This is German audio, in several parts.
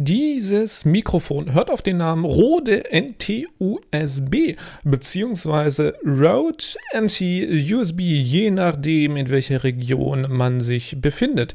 Dieses Mikrofon hört auf den Namen Rode NT-USB bzw. Rode NT-USB, je nachdem, in welcher Region man sich befindet.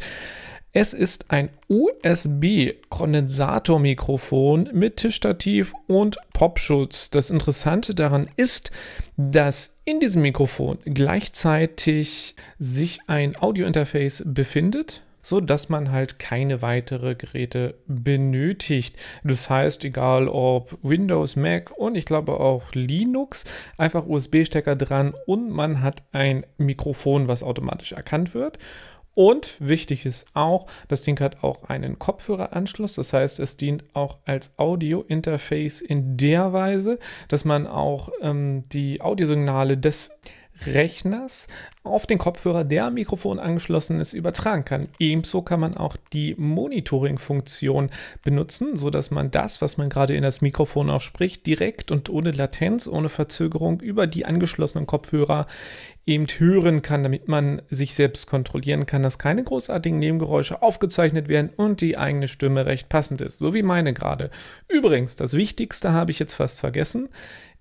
Es ist ein USB-Kondensatormikrofon mit Tischstativ und Popschutz. Das Interessante daran ist, dass in diesem Mikrofon gleichzeitig sich ein Audio-Interface befindet so dass man halt keine weitere Geräte benötigt. Das heißt, egal ob Windows, Mac und ich glaube auch Linux, einfach USB-Stecker dran und man hat ein Mikrofon, was automatisch erkannt wird. Und wichtig ist auch, das Ding hat auch einen Kopfhöreranschluss, das heißt, es dient auch als Audio-Interface in der Weise, dass man auch ähm, die Audiosignale des Rechners auf den Kopfhörer, der am Mikrofon angeschlossen ist, übertragen kann. Ebenso kann man auch die Monitoring-Funktion benutzen, sodass man das, was man gerade in das Mikrofon auch spricht, direkt und ohne Latenz, ohne Verzögerung über die angeschlossenen Kopfhörer eben hören kann, damit man sich selbst kontrollieren kann, dass keine großartigen Nebengeräusche aufgezeichnet werden und die eigene Stimme recht passend ist, so wie meine gerade. Übrigens, das Wichtigste habe ich jetzt fast vergessen.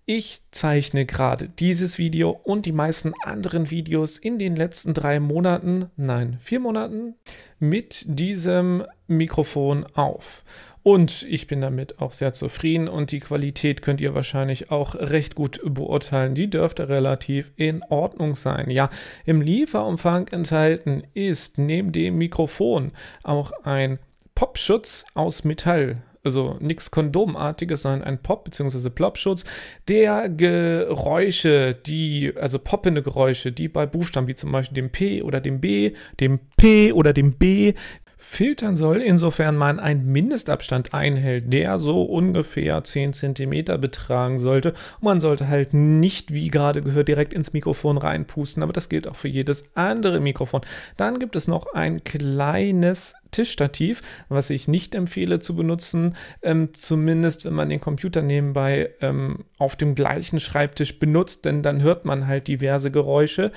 Ich zeichne gerade dieses Video und die meisten anderen Videos in den letzten drei Monaten, nein, vier Monaten, mit diesem Mikrofon auf. Und ich bin damit auch sehr zufrieden und die Qualität könnt ihr wahrscheinlich auch recht gut beurteilen. Die dürfte relativ in Ordnung sein. Ja, im Lieferumfang enthalten ist neben dem Mikrofon auch ein Popschutz aus Metall also nichts Kondomartiges, sondern ein Pop- bzw. Plop-Schutz, der Geräusche, die, also poppende Geräusche, die bei Buchstaben wie zum Beispiel dem P oder dem B, dem P oder dem B filtern soll, insofern man einen Mindestabstand einhält, der so ungefähr 10 cm betragen sollte. Und man sollte halt nicht, wie gerade gehört, direkt ins Mikrofon reinpusten, aber das gilt auch für jedes andere Mikrofon. Dann gibt es noch ein kleines Tischstativ, was ich nicht empfehle zu benutzen, ähm, zumindest wenn man den Computer nebenbei ähm, auf dem gleichen Schreibtisch benutzt, denn dann hört man halt diverse Geräusche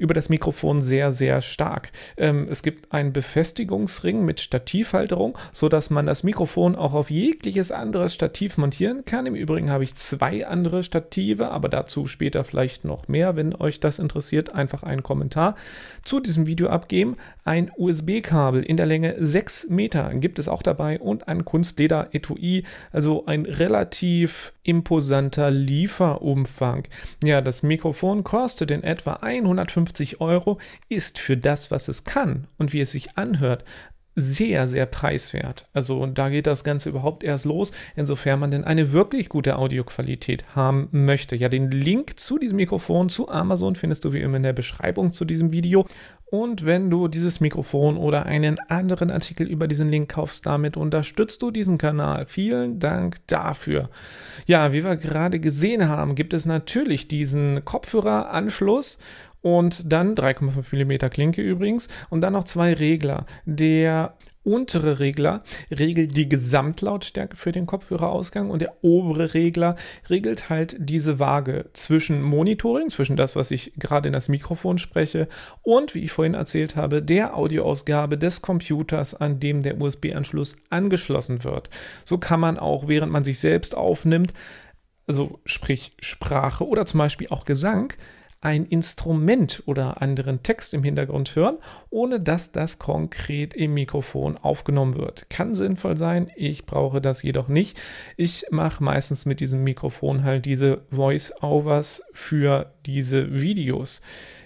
über das Mikrofon sehr, sehr stark. Ähm, es gibt einen Befestigungsring mit Stativhalterung, sodass man das Mikrofon auch auf jegliches anderes Stativ montieren kann. Im Übrigen habe ich zwei andere Stative, aber dazu später vielleicht noch mehr, wenn euch das interessiert, einfach einen Kommentar zu diesem Video abgeben. Ein USB-Kabel in der Länge 6 Meter gibt es auch dabei und ein Kunstleder-Etui, also ein relativ imposanter Lieferumfang. Ja, das Mikrofon kostet in etwa 150 Euro, ist für das, was es kann und wie es sich anhört, sehr, sehr preiswert. Also da geht das Ganze überhaupt erst los, insofern man denn eine wirklich gute Audioqualität haben möchte. Ja, den Link zu diesem Mikrofon, zu Amazon findest du wie immer in der Beschreibung zu diesem Video. Und wenn du dieses Mikrofon oder einen anderen Artikel über diesen Link kaufst, damit unterstützt du diesen Kanal. Vielen Dank dafür. Ja, wie wir gerade gesehen haben, gibt es natürlich diesen Kopfhöreranschluss und dann 3,5 mm Klinke übrigens und dann noch zwei Regler. Der untere Regler regelt die Gesamtlautstärke für den Kopfhörerausgang und der obere Regler regelt halt diese Waage zwischen Monitoring, zwischen das, was ich gerade in das Mikrofon spreche und, wie ich vorhin erzählt habe, der Audioausgabe des Computers, an dem der USB-Anschluss angeschlossen wird. So kann man auch, während man sich selbst aufnimmt, also sprich Sprache oder zum Beispiel auch Gesang, ein Instrument oder anderen Text im Hintergrund hören, ohne dass das konkret im Mikrofon aufgenommen wird. Kann sinnvoll sein, ich brauche das jedoch nicht. Ich mache meistens mit diesem Mikrofon halt diese Voice-Overs für diese Videos.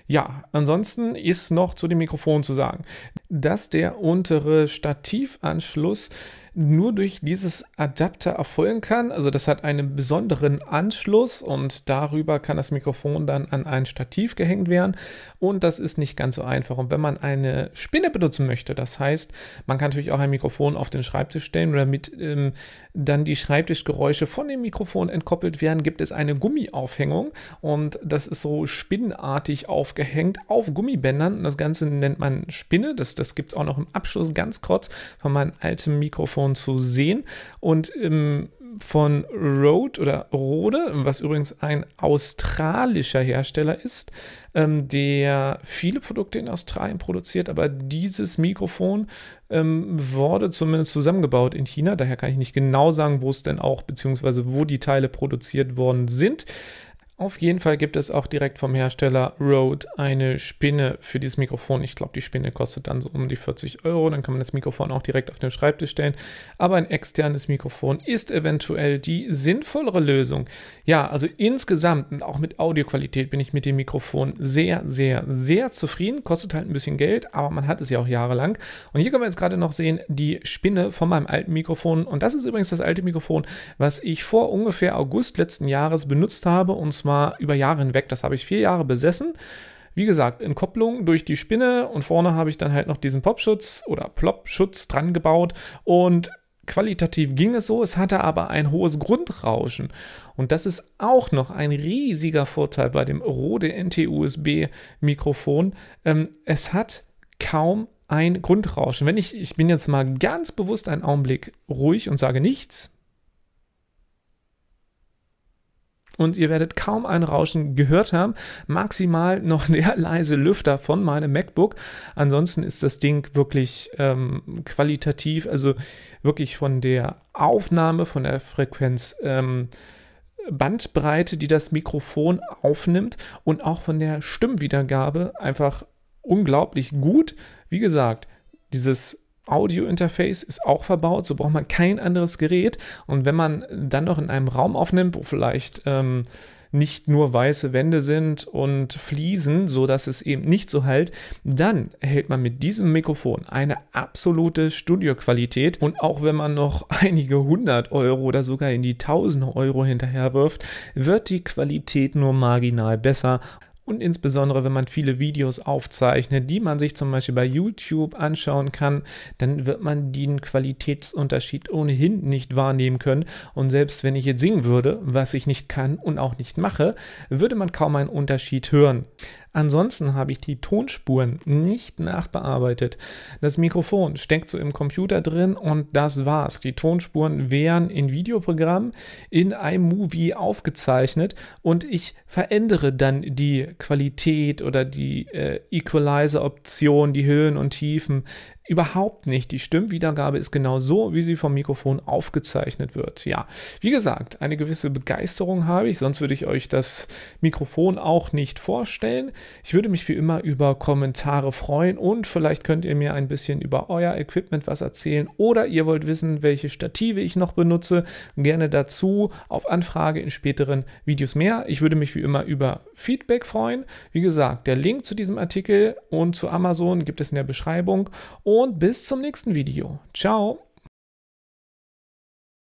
Ja, ansonsten ist noch zu dem Mikrofon zu sagen, dass der untere Stativanschluss nur durch dieses Adapter erfolgen kann. Also das hat einen besonderen Anschluss und darüber kann das Mikrofon dann an ein Stativ gehängt werden. Und das ist nicht ganz so einfach. Und wenn man eine Spinne benutzen möchte, das heißt, man kann natürlich auch ein Mikrofon auf den Schreibtisch stellen, damit ähm, dann die Schreibtischgeräusche von dem Mikrofon entkoppelt werden, gibt es eine Gummiaufhängung und das ist so spinnenartig aufgehängt auf Gummibändern. Und das Ganze nennt man Spinne. Das, das gibt es auch noch im Abschluss ganz kurz von meinem alten Mikrofon iPhone zu sehen. Und ähm, von Rode oder Rode, was übrigens ein australischer Hersteller ist, ähm, der viele Produkte in Australien produziert, aber dieses Mikrofon ähm, wurde zumindest zusammengebaut in China. Daher kann ich nicht genau sagen, wo es denn auch, beziehungsweise wo die Teile produziert worden sind. Auf jeden Fall gibt es auch direkt vom Hersteller Rode eine Spinne für dieses Mikrofon. Ich glaube, die Spinne kostet dann so um die 40 Euro. Dann kann man das Mikrofon auch direkt auf den Schreibtisch stellen. Aber ein externes Mikrofon ist eventuell die sinnvollere Lösung. Ja, also insgesamt und auch mit Audioqualität bin ich mit dem Mikrofon sehr, sehr, sehr zufrieden. Kostet halt ein bisschen Geld, aber man hat es ja auch jahrelang. Und hier können wir jetzt gerade noch sehen, die Spinne von meinem alten Mikrofon. Und das ist übrigens das alte Mikrofon, was ich vor ungefähr August letzten Jahres benutzt habe. Und zwar zwar über Jahre hinweg. Das habe ich vier Jahre besessen. Wie gesagt, in Kopplung durch die Spinne und vorne habe ich dann halt noch diesen Popschutz oder Plopschutz dran gebaut und qualitativ ging es so, es hatte aber ein hohes Grundrauschen. Und das ist auch noch ein riesiger Vorteil bei dem Rode NT-USB-Mikrofon. Ähm, es hat kaum ein Grundrauschen. Wenn ich, ich bin jetzt mal ganz bewusst einen Augenblick ruhig und sage nichts, und ihr werdet kaum ein Rauschen gehört haben. Maximal noch der leise Lüfter von meinem MacBook. Ansonsten ist das Ding wirklich ähm, qualitativ, also wirklich von der Aufnahme, von der Frequenz. Ähm, Bandbreite, die das Mikrofon aufnimmt und auch von der Stimmwiedergabe einfach unglaublich gut. Wie gesagt, dieses Audio-Interface ist auch verbaut, so braucht man kein anderes Gerät. Und wenn man dann noch in einem Raum aufnimmt, wo vielleicht ähm, nicht nur weiße Wände sind und Fliesen, so dass es eben nicht so halt, dann erhält man mit diesem Mikrofon eine absolute Studioqualität und auch wenn man noch einige hundert Euro oder sogar in die tausende Euro hinterherwirft, wird die Qualität nur marginal besser und insbesondere, wenn man viele Videos aufzeichnet, die man sich zum Beispiel bei YouTube anschauen kann, dann wird man den Qualitätsunterschied ohnehin nicht wahrnehmen können. Und selbst wenn ich jetzt singen würde, was ich nicht kann und auch nicht mache, würde man kaum einen Unterschied hören. Ansonsten habe ich die Tonspuren nicht nachbearbeitet. Das Mikrofon steckt so im Computer drin und das war's. Die Tonspuren wären in Videoprogrammen in iMovie aufgezeichnet und ich verändere dann die Qualität oder die äh, Equalizer-Option, die Höhen und Tiefen Überhaupt nicht. Die Stimmwiedergabe ist genau so, wie sie vom Mikrofon aufgezeichnet wird. Ja, wie gesagt, eine gewisse Begeisterung habe ich, sonst würde ich euch das Mikrofon auch nicht vorstellen. Ich würde mich wie immer über Kommentare freuen und vielleicht könnt ihr mir ein bisschen über euer Equipment was erzählen oder ihr wollt wissen, welche Stative ich noch benutze. Gerne dazu auf Anfrage in späteren Videos mehr. Ich würde mich wie immer über Feedback freuen. Wie gesagt, der Link zu diesem Artikel und zu Amazon gibt es in der Beschreibung. Und und bis zum nächsten Video. Ciao.